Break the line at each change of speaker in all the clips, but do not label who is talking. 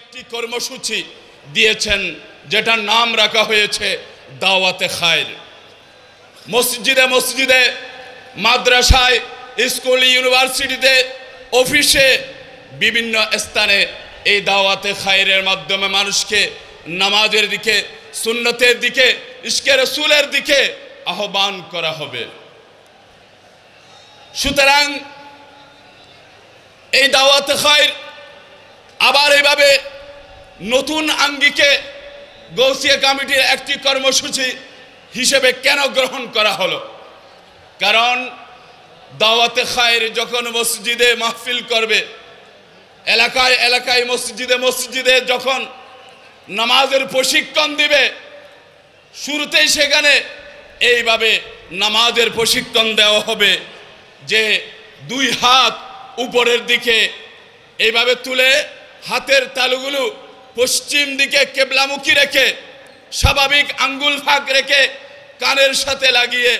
একটি কর্মসূচি দিয়েছেন যেটার নাম রাখা হয়েছে দাওয়াতে খায়ের মসজিদে মসজিদে মাদ্রাসায় স্কুল ইউনিভার্সিটিতে অফিসে বিভিন্ন স্থানে এই দাওয়াতে খায়ের মাধ্যমে মানুষকে নামাজের দিকে সুন্নতের দিকে ইস্কের সুলের দিকে আহ্বান করা হবে সুতরাং এই দাওয়াতে খায়ের আবার এইভাবে নতুন আঙ্গিকে গৌসিয়া কমিটির একটি কর্মসূচি হিসেবে কেন গ্রহণ করা হলো কারণ দাওয়াতে খায়ের যখন মসজিদে মাহফিল করবে এলাকায় এলাকায় মসজিদে মসজিদে যখন নামাজের প্রশিক্ষণ দিবে শুরুতেই সেখানে এইভাবে নামাজের প্রশিক্ষণ দেওয়া হবে যে দুই হাত উপরের দিকে এইভাবে তুলে হাতের তালুগুলো পশ্চিম দিকে কেবলামুখী রেখে স্বাভাবিক আঙ্গুল ফাঁক রেখে কানের সাথে লাগিয়ে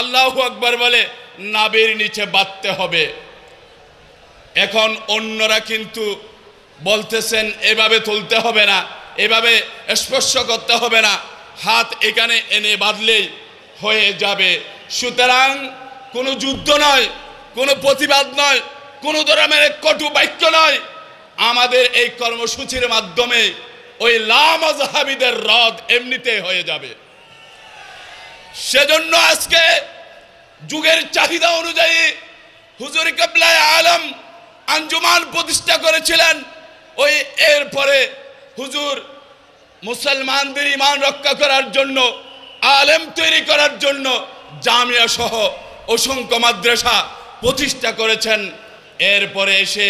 আল্লাহ আকবর বলে নাবের নিচে বাঁধতে হবে এখন অন্যরা কিন্তু বলতেছেন এভাবে তুলতে হবে না এভাবে স্পর্শ করতে হবে না হাত এখানে এনে বাঁধলেই হয়ে যাবে সুতরাং কোনো যুদ্ধ নয় কোনো প্রতিবাদ নয় কোনো ধরনের কটু বাক্য নয় আমাদের এই কর্মসূচির মাধ্যমে ওই লামজহাবিদের রদ এমনিতে হয়ে যাবে সেজন্য আজকে যুগের চাহিদা অনুযায়ী হুজুর কাবলায় আলম আঞ্জুমান প্রতিষ্ঠা করেছিলেন ওই এরপরে হুজুর মুসলমানদের ইমান রক্ষা করার জন্য আলেম তৈরি করার জন্য জামিয়া সহ অসংখ্য মাদ্রাসা প্রতিষ্ঠা করেছেন এরপরে এসে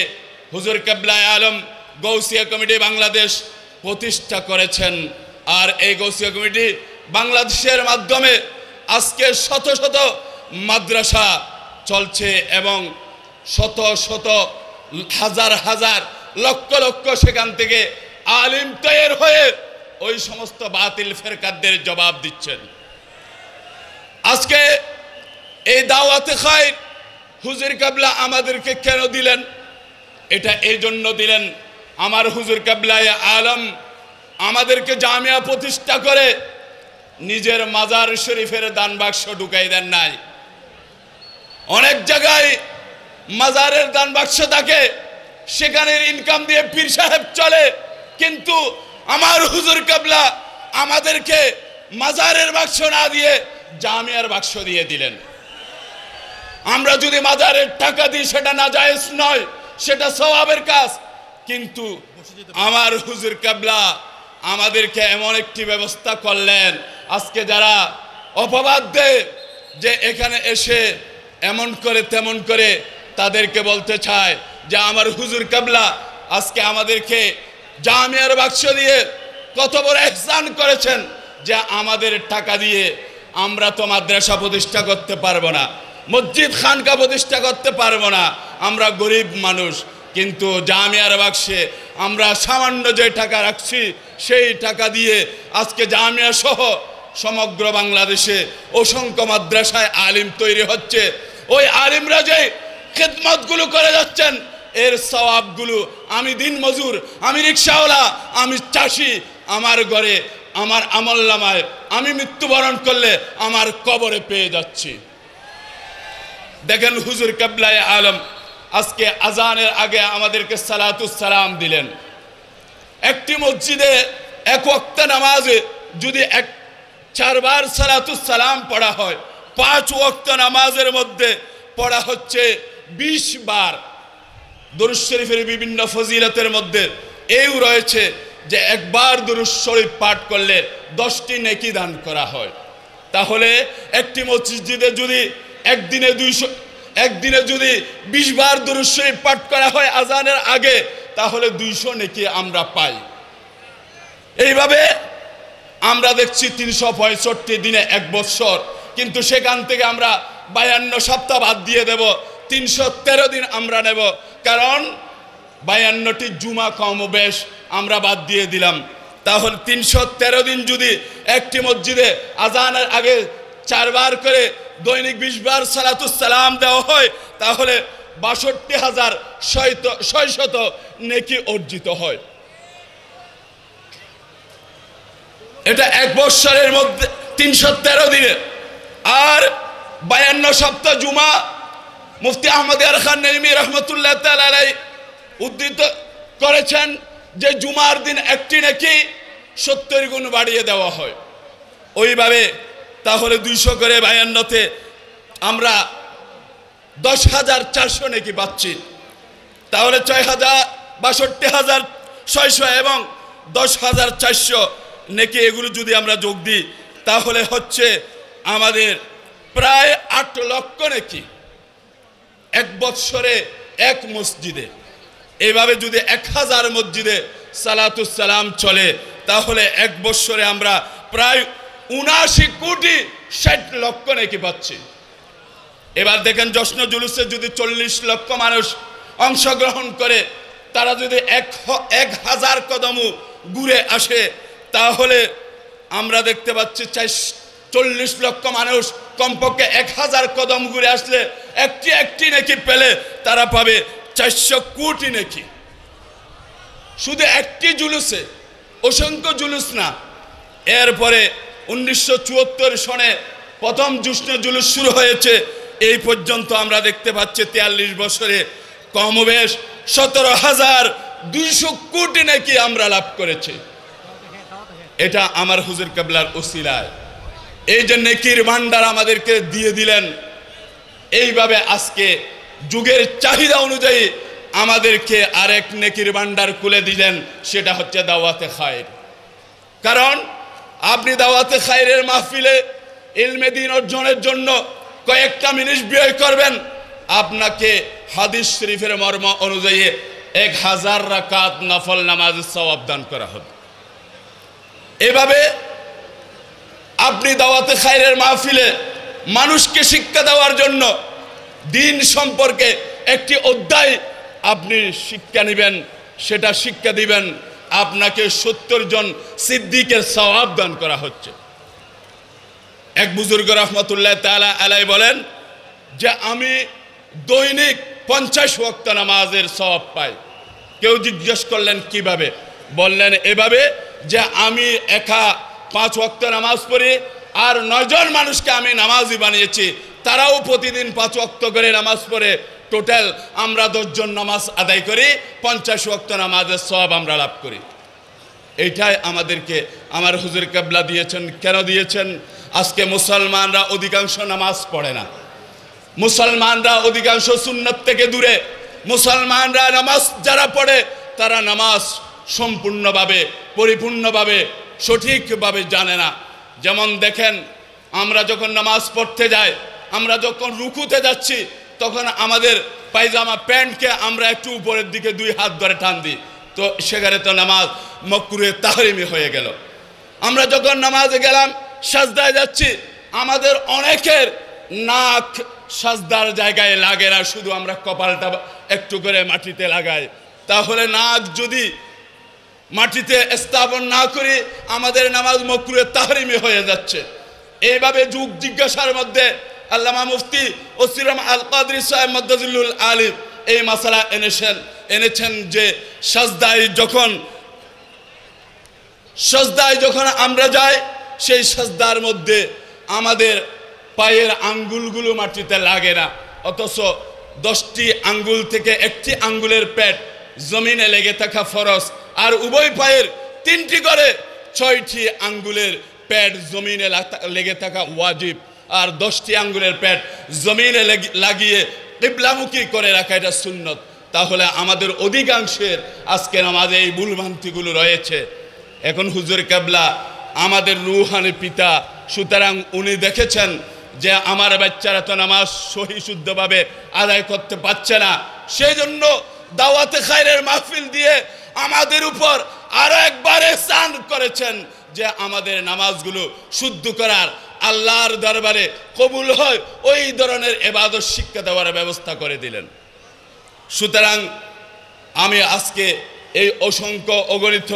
হুজুর কেবলায় আলম গৌসিয়া কমিটি বাংলাদেশ প্রতিষ্ঠা করেছেন আর এই গৌসিয়া কমিটি বাংলাদেশের মাধ্যমে আজকে শত শত মাদ্রাসা চলছে এবং শত শত হাজার হাজার লক্ষ লক্ষ সেখান থেকে আলিম তৈর হয়ে ওই সমস্ত বাতিল ফেরকারদের জবাব দিচ্ছেন আজকে এই দাওয়াতে খায় হুজুর কাবলা আমাদেরকে কেন দিলেন এটা এই জন্য দিলেন আমার হুজুর কাবলায় আলম আমাদেরকে জামিয়া প্রতিষ্ঠা করে নিজের মাজার শরীফের দান বাক্স ঢুকাই দেন নাই অনেক জায়গায় মাজারের দান বাক্স থাকে সেখানের ইনকাম দিয়ে পীর সাহেব চলে কিন্তু আমার হুজুর কাবলা আমাদেরকে মাজারের বাক্স না দিয়ে জামিয়ার বাক্স দিয়ে দিলেন আমরা যদি মাজারের টাকা দিই সেটা না জায়েজ নয় সেটা স্বভাবের কাজ কিন্তু আমার হুজুর কাবলা আমাদেরকে এমন একটি ব্যবস্থা করলেন আজকে যারা অপবাদ দেয় যে এখানে এসে এমন করে তেমন করে তাদেরকে বলতে চায় যে আমার হুজুর কাবলা আজকে আমাদেরকে জামিয়ার বাক্স দিয়ে কত বড় এহসান করেছেন যে আমাদের টাকা দিয়ে আমরা তো মাদ্রাসা প্রতিষ্ঠা করতে পারবো না মসজিদ খানকা প্রতিষ্ঠা করতে পারবো না আমরা গরিব মানুষ কিন্তু জামিয়ার বাক্সে আমরা সামান্য যে টাকা রাখছি সেই টাকা দিয়ে আজকে জামিয়া সহ সমগ্র বাংলাদেশে অসংখ্য মাদ্রাসায় আলিম তৈরি হচ্ছে ওই আলিমরা যে খেদমতগুলো করে যাচ্ছেন এর সওয়াবগুলো আমি দিন মজুর আমি রিক্সাওয়ালা আমি চাষি আমার ঘরে আমার আমল্লামায় আমি মৃত্যুবরণ করলে আমার কবরে পেয়ে যাচ্ছি দেখেন হুজুর কাবলায় আলম আজকে আজানের আগে আমাদেরকে সালাম দিলেন একটি মসজিদে এক ওক্ত নামাজে যদি এক চারবার সালাম পড়া হয় পাঁচ ওক্ত নামাজের মধ্যে পড়া হচ্ছে বিশ বার দরুজ শরীফের বিভিন্ন ফজিলতের মধ্যে এও রয়েছে যে একবার দরুজ শরীফ পাঠ করলে দশটি নেকি দান করা হয় তাহলে একটি মসজিদে যদি একদিনে দুইশো একদিনে যদি বিশ বার দুরুশ্বরী পাঠ করা হয় আজানের আগে তাহলে দুইশো নেকি আমরা পাই এইভাবে আমরা দেখছি তিনশো পঁয়ষট্টি দিনে এক বৎসর কিন্তু সেখান থেকে আমরা বায়ান্ন সপ্তাহ বাদ দিয়ে দেব তিনশো তেরো দিন আমরা নেব কারণ বায়ান্নটি জুমা কমবেশ আমরা বাদ দিয়ে দিলাম তাহলে তিনশো তেরো দিন যদি একটি মসজিদে আজানের আগে চারবার করে দৈনিক বার সালাতাম দেওয়া হয় তাহলে বাষট্টি হাজার ছয়শত নেকি অর্জিত হয় এটা এক বৎসরের মধ্যে তিনশো তেরো দিনে আর বায়ান্ন সপ্তাহ জুমা মুফতি আহমদ আর খান নেমি রহমতুল্লাহ তালাই উদ্ধৃত করেছেন যে জুমার দিন একটি নাকি সত্তর গুণ বাড়িয়ে দেওয়া হয় ওইভাবে তাহলে দুইশো করে বায়ান্নতে আমরা দশ হাজার চারশো নাকি পাচ্ছি তাহলে ছয় হাজার বাষট্টি হাজার ছয়শো এবং দশ হাজার চারশো নাকি এগুলো যদি আমরা যোগ দিই তাহলে হচ্ছে আমাদের প্রায় আট লক্ষ নাকি এক বৎসরে এক মসজিদে এভাবে যদি এক হাজার মসজিদে সালাতুসালাম চলে তাহলে এক বৎসরে আমরা প্রায় উনআশি কোটি ষাট লক্ষ নাকি পাচ্ছে এবার দেখেন জশ্ন জুলুসে যদি চল্লিশ লক্ষ মানুষ অংশগ্রহণ করে তারা যদি এক এক হাজার কদমও ঘুরে আসে তাহলে আমরা দেখতে পাচ্ছি চল্লিশ লক্ষ মানুষ কমপক্ষে এক হাজার কদম ঘুরে আসলে একটি একটি নাকি পেলে তারা পাবে চারশো কোটি নাকি শুধু একটি জুলুসে অসংখ্য জুলুস না এরপরে উনিশশো সনে প্রথম জুষ্ণ জুলুস শুরু হয়েছে এই পর্যন্ত আমরা দেখতে পাচ্ছি তেয়াল্লিশ বছরে কমবেশ সতেরো হাজার দুইশো কোটি নাকি আমরা লাভ করেছি এটা আমার হুজুর কাবলার ওসিলায় এই যে নেকির ভান্ডার আমাদেরকে দিয়ে দিলেন এইভাবে আজকে যুগের চাহিদা অনুযায়ী আমাদেরকে আরেক নেকির ভান্ডার খুলে দিলেন সেটা হচ্ছে দাওয়াতে খায়ের কারণ আপনি দাওয়াতে খায়রের মাহফিলে ইলমে দিন অর্জনের জন্য কয়েকটা মিনিট ব্যয় করবেন আপনাকে হাদিস শরীফের মর্ম অনুযায়ী এক হাজার রাকাত নফল নামাজ সবাব দান করা হবে এভাবে আপনি দাওয়াতে খায়রের মাহফিলে মানুষকে শিক্ষা দেওয়ার জন্য দিন সম্পর্কে একটি অধ্যায় আপনি শিক্ষা নেবেন সেটা শিক্ষা দিবেন আপনাকে সত্তর জন সিদ্দিকের সবাব দান করা হচ্ছে এক বুজুর্গ রহমতুল্লাহ তালা আলাই বলেন যে আমি দৈনিক পঞ্চাশ ভক্ত নামাজের সবাব পাই কেউ জিজ্ঞেস করলেন কিভাবে বললেন এভাবে যে আমি একা পাঁচ ওক্ত নামাজ পড়ি আর নয়জন মানুষকে আমি নামাজই বানিয়েছি তারাও প্রতিদিন পাঁচ ওক্ত করে নামাজ পড়ে টোটাল আমরা দশজন নামাজ আদায় করি পঞ্চাশ ওয়াক্ত নামাজের সব আমরা লাভ করি এইটাই আমাদেরকে আমার হুজুর কাবলা দিয়েছেন কেন দিয়েছেন আজকে মুসলমানরা অধিকাংশ নামাজ পড়ে না মুসলমানরা অধিকাংশ সুন্নত থেকে দূরে মুসলমানরা নামাজ যারা পড়ে তারা নামাজ সম্পূর্ণভাবে পরিপূর্ণভাবে সঠিকভাবে জানে না যেমন দেখেন আমরা যখন নামাজ পড়তে যাই আমরা যখন রুকুতে যাচ্ছি তখন আমাদের পায়জামা প্যান্টকে আমরা একটু উপরের দিকে দুই হাত ধরে টান দিই তো সেখানে তো নামাজ মকরুয়ে তাহরিমি হয়ে গেল আমরা যখন নামাজে গেলাম সাজদায় যাচ্ছি আমাদের অনেকের নাক সাজদার জায়গায় লাগে না শুধু আমরা কপালটা একটু করে মাটিতে লাগাই তাহলে নাক যদি মাটিতে স্থাপন না করি আমাদের নামাজ মকরুয়ে তাহরিমি হয়ে যাচ্ছে এইভাবে যুগ জিজ্ঞাসার মধ্যে আল্লামা মুফতি ওসিরাম আল কাদরি সাহেব মদ্দাজুল আলিম এই মশলা এনেছেন এনেছেন যে সাজদায় যখন সজদায় যখন আমরা যাই সেই সজদার মধ্যে আমাদের পায়ের আঙ্গুলগুলো মাটিতে লাগে না অথচ দশটি আঙ্গুল থেকে একটি আঙ্গুলের প্যাট জমিনে লেগে থাকা ফরস আর উভয় পায়ের তিনটি করে ছয়টি আঙ্গুলের প্যাট জমিনে লেগে থাকা ওয়াজিব আর দশটি আঙ্গুলের প্যাট জমিনে লাগিয়ে কিবলামুখী করে রাখা এটা সুন্নত তাহলে আমাদের অধিকাংশের আজকে আমাদের এই ভুলভ্রান্তিগুলো রয়েছে এখন হুজুর কেবলা আমাদের রুহানি পিতা সুতরাং উনি দেখেছেন যে আমার বাচ্চারা তো নামাজ সহি শুদ্ধভাবে আদায় করতে পারছে না সেই জন্য দাওয়াতে খায়রের মাহফিল দিয়ে আমাদের উপর আরো একবারে স্নান করেছেন যে আমাদের নামাজগুলো শুদ্ধ করার আল্লাহর দরবারে কবুল হয় ওই ধরনের এবাদত শিক্ষা দেওয়ার ব্যবস্থা করে দিলেন সুতরাং আমি আজকে এই অসংখ্য অগণিত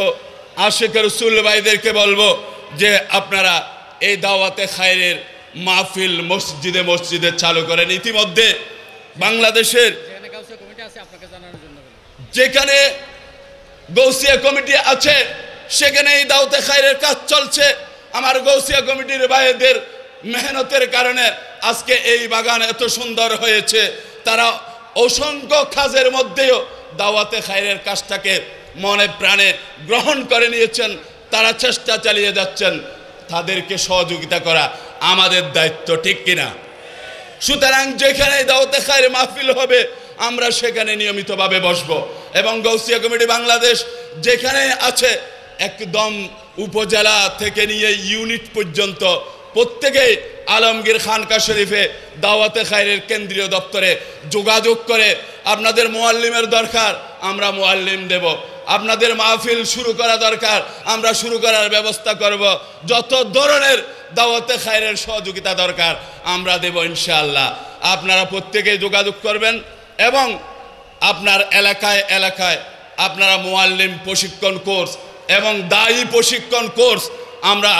আশেখের ভাইদেরকে বলবো যে আপনারা এই দাওয়াতে খায়রের মাহফিল মসজিদে মসজিদে চালু করেন ইতিমধ্যে বাংলাদেশের যেখানে গৌসিয়া কমিটি আছে সেখানে এই দাওয়াতে খায়ের কাজ চলছে আমার গৌসিয়া কমিটির ভাইদের মেহনতের কারণে আজকে এই বাগান এত সুন্দর হয়েছে তারা অসংখ্য কাজের মধ্যেও দাওয়াতে খায়ের কাজটাকে মনে প্রাণে গ্রহণ করে নিয়েছেন তারা চেষ্টা চালিয়ে যাচ্ছেন তাদেরকে সহযোগিতা করা আমাদের দায়িত্ব ঠিক কিনা সুতরাং যেখানে দাওয়াতে খায়ের মাহফিল হবে আমরা সেখানে নিয়মিতভাবে বসবো এবং গৌসিয়া কমিটি বাংলাদেশ যেখানে আছে একদম উপজেলা থেকে নিয়ে ইউনিট পর্যন্ত প্রত্যেকেই আলমগীর খানকা শরীফে দাওয়াতে খাইরের কেন্দ্রীয় দপ্তরে যোগাযোগ করে আপনাদের মোয়াল্লিমের দরকার আমরা মোয়াল্লিম দেব আপনাদের মাহফিল শুরু করা দরকার আমরা শুরু করার ব্যবস্থা করব যত ধরনের দাওয়াতে খায়ের সহযোগিতা দরকার আমরা দেব ইনশাআল্লাহ আপনারা প্রত্যেকেই যোগাযোগ করবেন এবং আপনার এলাকায় এলাকায় আপনারা মোয়াল্লিম প্রশিক্ষণ কোর্স এবং দায়ী প্রশিক্ষণ কোর্স আমরা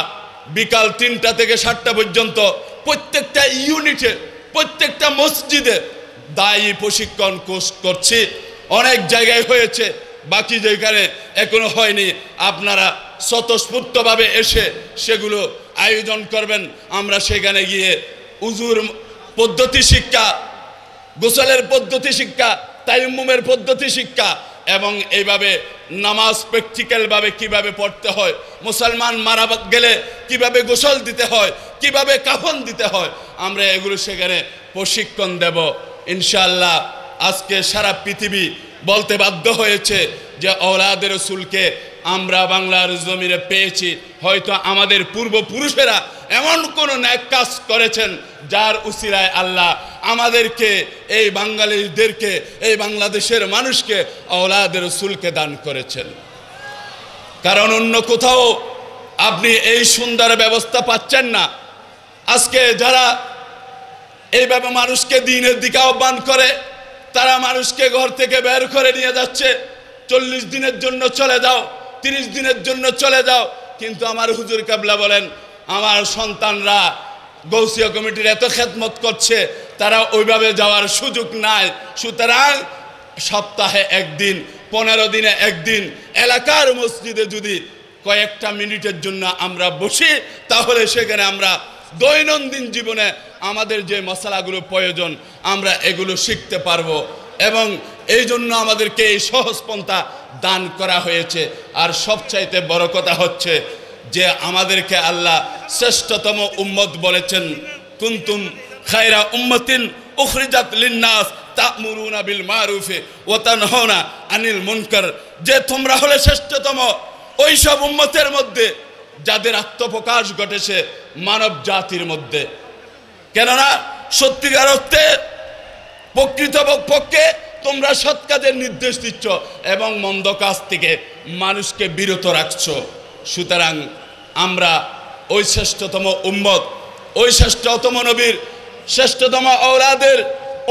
বিকাল তিনটা থেকে সাতটা পর্যন্ত প্রত্যেকটা ইউনিটে প্রত্যেকটা মসজিদে দায়ী প্রশিক্ষণ কোর্স করছি অনেক জায়গায় হয়েছে বাকি যেখানে এখনো হয়নি আপনারা স্বতঃস্ফূর্তভাবে এসে সেগুলো আয়োজন করবেন আমরা সেখানে গিয়ে উজুর পদ্ধতি শিক্ষা গোসলের পদ্ধতি শিক্ষা তাইমুমের পদ্ধতি শিক্ষা এবং এইভাবে নামাজ প্র্যাকটিক্যালভাবে কিভাবে পড়তে হয় মুসলমান মারা গেলে কিভাবে গোসল দিতে হয় কিভাবে কাফন দিতে হয় আমরা এগুলো সেখানে প্রশিক্ষণ দেব ইনশাল্লাহ আজকে সারা পৃথিবী বলতে বাধ্য হয়েছে যে ওলাদের রসুলকে আমরা বাংলার জমিনে পেয়েছি হয়তো আমাদের পূর্বপুরুষেরা এমন কোনো ন্যাক কাজ করেছেন যার উসিরায় আল্লাহ আমাদেরকে এই বাঙালিদেরকে এই বাংলাদেশের মানুষকে ওলাদের রসুলকে দান করেছেন কারণ অন্য কোথাও আপনি এই সুন্দর ব্যবস্থা পাচ্ছেন না আজকে যারা এইভাবে মানুষকে দিনের দিকে আহ্বান করে তারা মানুষকে ঘর থেকে বের করে নিয়ে যাচ্ছে চল্লিশ দিনের জন্য চলে যাও তিরিশ দিনের জন্য চলে যাও কিন্তু আমার হুজুর কাবলা বলেন আমার সন্তানরা গৌসীয় কমিটির এত খেদমত করছে তারা ওইভাবে যাওয়ার সুযোগ নাই সুতরাং সপ্তাহে একদিন পনেরো দিনে একদিন এলাকার মসজিদে যদি কয়েকটা মিনিটের জন্য আমরা বসি তাহলে সেখানে আমরা দৈনন্দিন জীবনে আমাদের যে মশলাগুলো প্রয়োজন আমরা এগুলো শিখতে পারবো এবং এই জন্য আমাদেরকে এই সহজপন্থা দান করা হয়েছে আর সবচাইতে বড় কথা হচ্ছে যে আমাদেরকে আল্লাহ শ্রেষ্ঠতম উম্মত বলেছেন কুন্তুম খায়রা উম্মতিন উখরিজাত লিন্নাস তামুরুনা বিল মারুফে ও তানহনা আনিল মুনকার যে তোমরা হলে শ্রেষ্ঠতম ওই সব উম্মতের মধ্যে যাদের আত্মপ্রকাশ ঘটেছে মানব জাতির মধ্যে কেননা সত্যিকার অর্থে প্রকৃত পক্ষে তোমরা সৎ কাজের নির্দেশ দিচ্ছ এবং মন্দ কাজ থেকে মানুষকে বিরত রাখছ সুতরাং আমরা ওই শ্রেষ্ঠতম উম্মত ওই শ্রেষ্ঠতম নবীর শ্রেষ্ঠতম ঔলাদের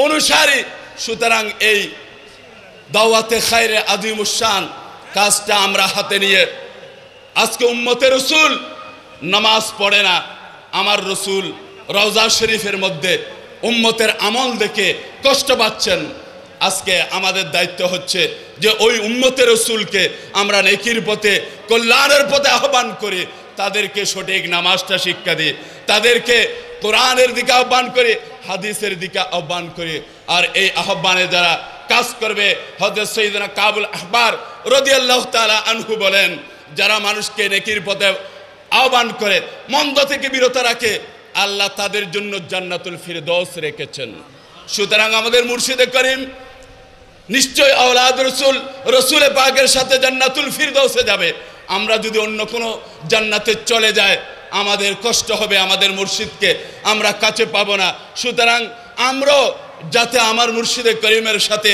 অনুসারী সুতরাং এই দাওয়াতে খায়রে আদিমুসান কাজটা আমরা হাতে নিয়ে আজকে উম্মতের রসুল নামাজ পড়ে না আমার রসুল রওজা শরীফের মধ্যে উম্মতের আমল দেখে কষ্ট পাচ্ছেন আজকে আমাদের দায়িত্ব হচ্ছে যে ওই উম্মতের রসুলকে আমরা নেকির পথে কল্যাণের পথে আহ্বান করি তাদেরকে সঠিক নামাজটা শিক্ষা দিই তাদেরকে কোরআনের দিকে আহ্বান করি হাদিসের দিকে আহ্বান করি আর এই আহ্বানে যারা কাজ করবে হজরত সৈদনা কাবুল আহবার রদিয়াল্লাহ আল্লাহ তালা আনহু বলেন যারা মানুষকে নেকির পথে আহ্বান করে মন্দ থেকে বিরত রাখে আল্লাহ তাদের জন্য জান্নাতুল ফিরদৌস রেখেছেন সুতরাং আমাদের মুর্শিদে করিম নিশ্চয় আওলাদ রসুল রসুলে পাকের সাথে জান্নাতুল ফিরদৌসে যাবে আমরা যদি অন্য কোনো জান্নাতে চলে যায় আমাদের কষ্ট হবে আমাদের মুর্শিদকে আমরা কাছে পাবো না সুতরাং আমরাও যাতে আমার মুর্শিদে করিমের সাথে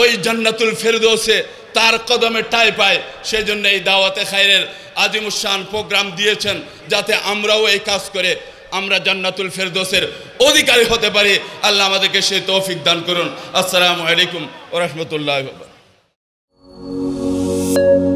ওই জান্নাতুল ফেরদৌসে তার কদমে টাই পায় সেই জন্য এই দাওয়াতে খাইরের আজিমুসান প্রোগ্রাম দিয়েছেন যাতে আমরাও এই কাজ করে আমরা জান্নাতুল ফেরদোসের অধিকারী হতে পারি আল্লাহ আমাদেরকে সেই তৌফিক দান করুন আসসালামু আলাইকুম ওরহমতুল্লাহ